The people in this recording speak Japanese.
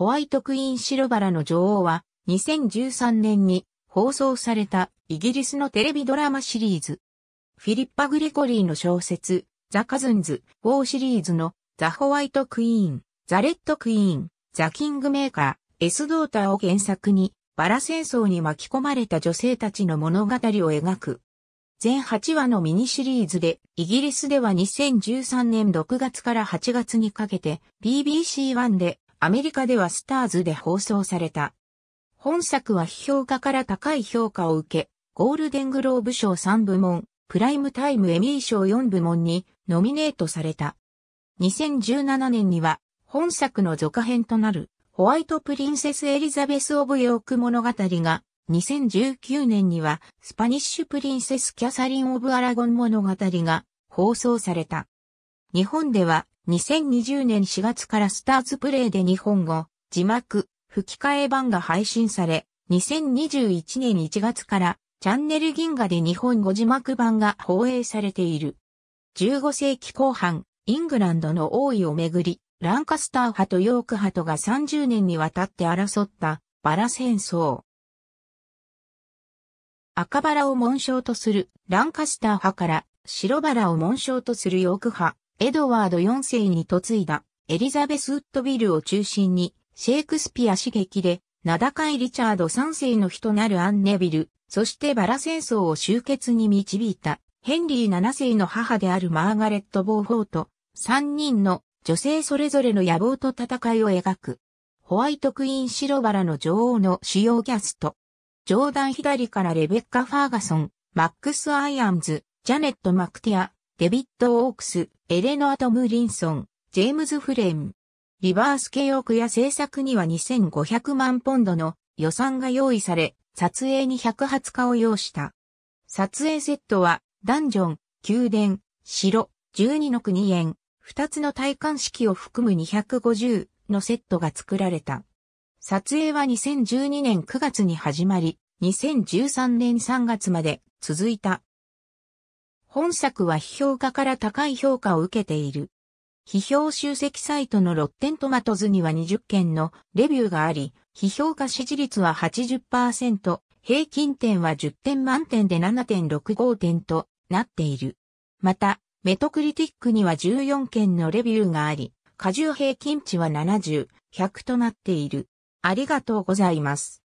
ホワイトクイーン白バラの女王は2013年に放送されたイギリスのテレビドラマシリーズ。フィリッパ・グレコリーの小説ザ・カズンズ・ウォーシリーズのザ・ホワイト・クイーン、ザ・レッド・クイーン、ザ・キングメーカー、エス・ドーターを原作にバラ戦争に巻き込まれた女性たちの物語を描く。全8話のミニシリーズで、イギリスでは2013年6月から8月にかけて BBC1 でアメリカではスターズで放送された。本作は批評家から高い評価を受け、ゴールデングローブ賞3部門、プライムタイムエミー賞4部門にノミネートされた。2017年には、本作の続編となる、ホワイトプリンセスエリザベス・オブ・ヨーク物語が、2019年には、スパニッシュ・プリンセス・キャサリン・オブ・アラゴン物語が放送された。日本では、2020年4月からスターズプレイで日本語、字幕、吹き替え版が配信され、2021年1月からチャンネル銀河で日本語字幕版が放映されている。15世紀後半、イングランドの王位をめぐり、ランカスター派とヨーク派とが30年にわたって争ったバラ戦争。赤バラを紋章とするランカスター派から白バラを紋章とするヨーク派、エドワード4世に嫁いだエリザベス・ウッドビルを中心に、シェイクスピア刺激で、名高いリチャード3世の人なるアンネビル、そしてバラ戦争を終結に導いた、ヘンリー7世の母であるマーガレット・ボーフォート、3人の女性それぞれの野望と戦いを描く。ホワイトクイーン白バラの女王の主要キャスト。上段左からレベッカ・ファーガソン、マックス・アイアンズ、ジャネット・マクティア、デビッド・オークス、エレノア・トムリンソン、ジェームズ・フレーム。リバース系クや制作には2500万ポンドの予算が用意され、撮影に120日を要した。撮影セットは、ダンジョン、宮殿、城、12の国園、2つの体感式を含む250のセットが作られた。撮影は2012年9月に始まり、2013年3月まで続いた。本作は批評家から高い評価を受けている。批評集積サイトのロッテントマトズには20件のレビューがあり、批評家支持率は80%、平均点は10点満点で7.65点となっている。また、メトクリティックには14件のレビューがあり、過重平均値は70、100となっている。ありがとうございます。